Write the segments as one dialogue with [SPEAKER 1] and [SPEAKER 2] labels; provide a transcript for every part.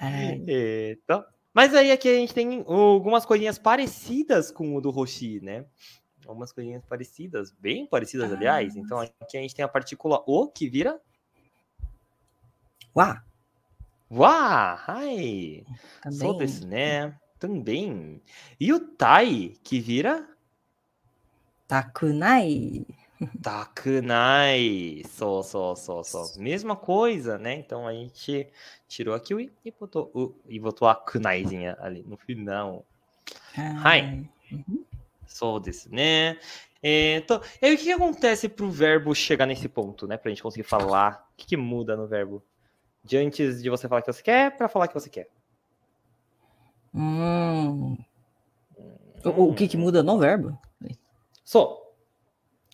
[SPEAKER 1] Ai. Eita. Mas aí aqui a gente tem algumas coisinhas parecidas com o do Roshi, né? Algumas coisinhas parecidas, bem parecidas, ah, aliás. Então aqui a gente tem a partícula O que vira. Uá! Uá! Ai! Também. Sou né? Também. E o Tai, que vira. Takunai. Takunai. Tá só, só, só, só. Mesma coisa, né? Então a gente tirou aqui o e botou, o, e botou a Kunaizinha ali no final. Hi. Uhum. Sou desse, né? Então, e o que acontece para o verbo chegar nesse ponto, né? Para a gente conseguir falar. O que, que, muda no verbo? De antes de você falar que você quer, para falar que você quer. Hum. hum. O, o, que, que muda no verbo? Só.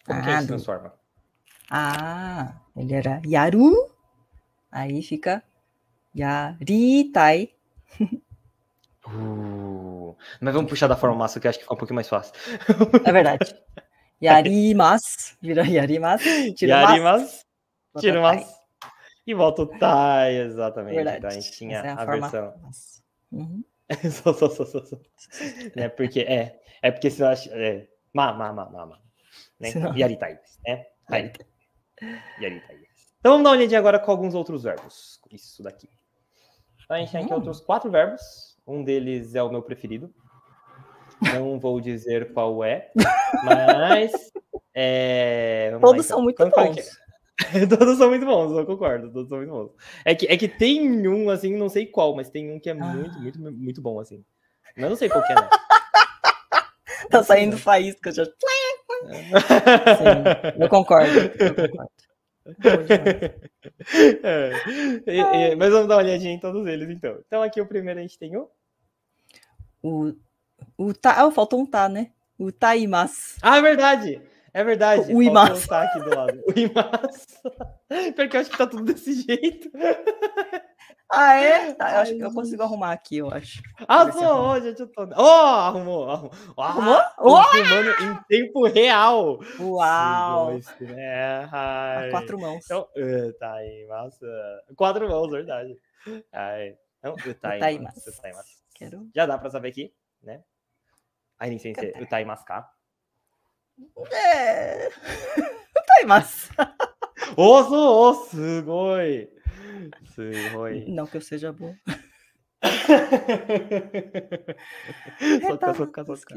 [SPEAKER 1] Como que ele se transforma? Ah, ele era Yaru. Aí fica Yaritai. Uh, mas vamos puxar da forma massa, que acho que fica um pouquinho mais fácil. É verdade. Yarimas. Vira Yarimas. Yarimas. Tirumas. E volta o Tai, exatamente. Verdade. Então, a gente tinha é a, a versão. Uhum. só, só, só, só, É porque, é. É porque senão. É. Má, ma, ma, ma, né? Né? Tá então vamos dar uma olhadinha agora com alguns outros verbos. Isso daqui. Então, a gente tem aqui hum. outros quatro verbos. Um deles é o meu preferido. Não vou dizer qual é, mas. É... Todos lá, então. são muito bons. todos são muito bons, eu concordo, todos são muito bons. É que, é que tem um, assim, não sei qual, mas tem um que é muito, muito, ah. muito bom, assim. Mas não sei qual que é, né? tá saindo faísca já. Sim, eu concordo. Eu concordo. É. E, e, mas vamos dar uma olhadinha em todos eles, então. Então, aqui o primeiro a gente tem o. O. o ta... Tá, ah, faltou um tá, né? O Taimas. Ah, é verdade! É verdade. O Imas. Tá aqui do lado. O Imas. Porque eu acho que tá tudo desse jeito. Ah, é? Tá, eu Ai, acho que eu consigo arrumar aqui, eu acho. Arrumou, hoje eu tô. Ó, oh, arrumou, arrumou. Arrumou? Oh, ah, filmando em tempo real. Uau! né? Ai. Tá, quatro mãos. Então, é, tá aí, massa. Quatro mãos, verdade. Ai. Então, tá aí, tá aí massa. Tá aí, massa. Quero... Já dá pra saber aqui, né? Aí nem sei se é o Taimascar. え歌います。おそう、すごい。すごい。Não é. tá que eu seja bom. そっかそっかそっか。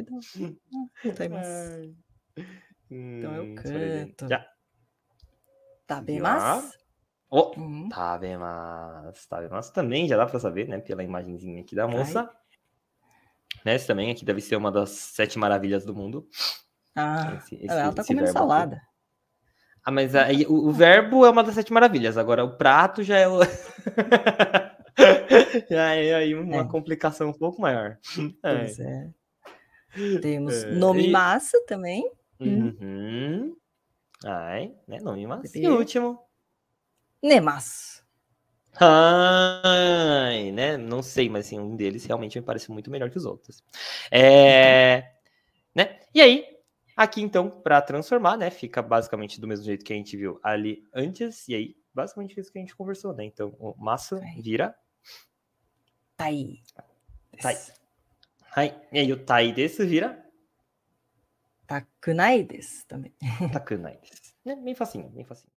[SPEAKER 1] 歌います。Então eu hum, canto. じゃ食べます。Oh, tá uhum. Tá também já dá para saber, né, pela imagenzinha aqui da moça. Ai. Né, também aqui deve ser uma das sete maravilhas do mundo. Ah, esse, ela tá comendo salada. Ah, mas aí, o, o, verbo é uma das sete maravilhas, agora o prato já é o... já é aí uma é. complicação um pouco maior. É. Pois é. é. Temos é. nome e... massa também. Hum. Uhum. Hum. Ai, né? Nome massa. E o último? Nemas. Ai, né? Não sei, mas assim, um deles realmente me parece muito melhor que os outros. É, né? E aí, Aqui, então, para transformar, né, fica basicamente do mesmo jeito que a gente viu ali antes, e aí, basicamente isso que a gente conversou, né? Então, massa tá vira... Tá tai. Tai. Hai. E aí, o tai desse vira... Takunai desu também. Takunai desu. Né? Bem facinho, bem facinho.